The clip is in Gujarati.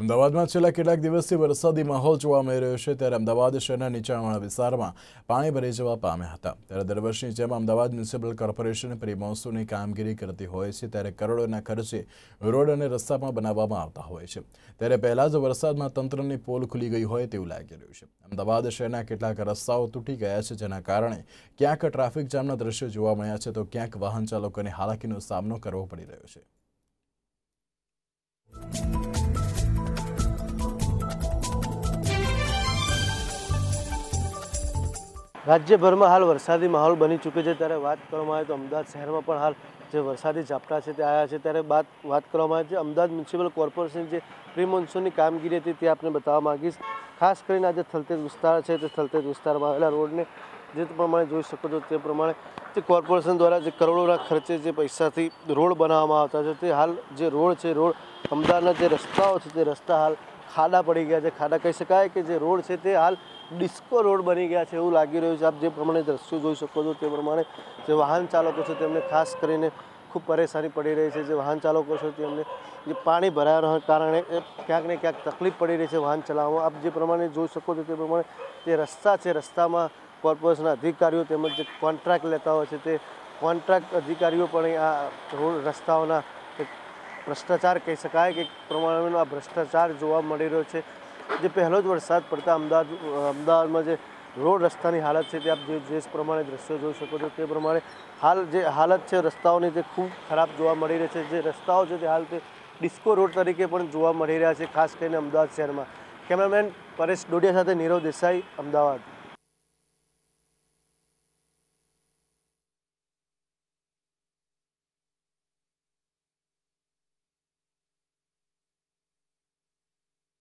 અમદાવાદમાં છેલ્લા કેટલાક દિવસથી વરસાદી માહોલ જોવા મળી રહ્યો છે ત્યારે અમદાવાદ શહેરના નીચાણવાળા વિસ્તારમાં પાણી ભરી જવા પામ્યા હતા ત્યારે દર વર્ષની જેમ અમદાવાદ મ્યુનિસિપલ કોર્પોરેશન પ્રી મોન્સૂનની કામગીરી કરતી હોય છે ત્યારે કરોડોના ખર્ચે રોડ અને રસ્તામાં બનાવવામાં આવતા હોય છે ત્યારે પહેલાં જ વરસાદમાં તંત્રની પોલ ખુલી ગઈ હોય તેવું લાગી રહ્યું છે અમદાવાદ શહેરના કેટલાક રસ્તાઓ તૂટી ગયા છે જેના કારણે ક્યાંક ટ્રાફિક જામના દ્રશ્યો જોવા મળ્યા છે તો ક્યાંક વાહન ચાલકોને હાલાકીનો સામનો કરવો પડી રહ્યો છે રાજ્યભરમાં હાલ વરસાદી માહોલ બની ચૂક્યો છે ત્યારે વાત કરવામાં આવે તો અમદાવાદ શહેરમાં પણ હાલ જે વરસાદી ઝાપટા છે તે આવ્યા છે ત્યારે બાદ વાત કરવામાં આવે છે અમદાવાદ મ્યુનિસિપલ કોર્પોરેશન જે પ્રી મોન્સૂનની કામગીરી હતી તે આપણે બતાવવા માગીશ ખાસ કરીને આજે થલતેજ વિસ્તાર છે તે થલતેજ વિસ્તારમાં આવેલા રોડને જે પ્રમાણે જોઈ શકો છો તે પ્રમાણે જે કોર્પોરેશન દ્વારા જે કરોડોના ખર્ચે જે પૈસાથી રોડ બનાવવામાં આવતા છે તે હાલ જે રોડ છે રોડ અમદાવાદના જે રસ્તાઓ છે તે રસ્તા હાલ ખાડા પડી ગયા છે ખાડા કહી શકાય કે જે રોડ છે તે હાલ ડિસ્કો રોડ બની ગયા છે એવું લાગી રહ્યું છે આપ જે પ્રમાણે દ્રશ્યો જોઈ શકો છો તે પ્રમાણે જે વાહન ચાલકો છે તેમને ખાસ કરીને ખૂબ પરેશાની પડી રહી છે જે વાહન ચાલકો છે તેમને જે પાણી ભરાયાના કારણે ક્યાંક ને ક્યાંક તકલીફ પડી રહી છે વાહન ચલાવવામાં આપ જે પ્રમાણે જોઈ શકો છો તે પ્રમાણે જે રસ્તા છે રસ્તામાં કોર્પોરેશનના અધિકારીઓ તેમજ જે કોન્ટ્રાક્ટ લેતા હોય છે તે કોન્ટ્રાક્ટ અધિકારીઓ પણ આ રોડ રસ્તાઓના ભ્રષ્ટાચાર કહી શકાય કે પ્રમાણનો આ ભ્રષ્ટાચાર જોવા મળી રહ્યો છે જે પહેલો જ વરસાદ પડતા અમદાવાદ અમદાવાદમાં જે રોડ રસ્તાની હાલત છે તે આપ જે જે પ્રમાણે દ્રશ્યો જોઈ શકો છો તે પ્રમાણે હાલ જે હાલત છે રસ્તાઓની તે ખૂબ ખરાબ જોવા મળી રહી છે જે રસ્તાઓ છે તે હાલ તે ડિસ્કો રોડ તરીકે પણ જોવા મળી રહ્યા છે ખાસ કરીને અમદાવાદ શહેરમાં કેમેરામેન પરેશ ડોડિયા સાથે નીરવ દેસાઈ અમદાવાદ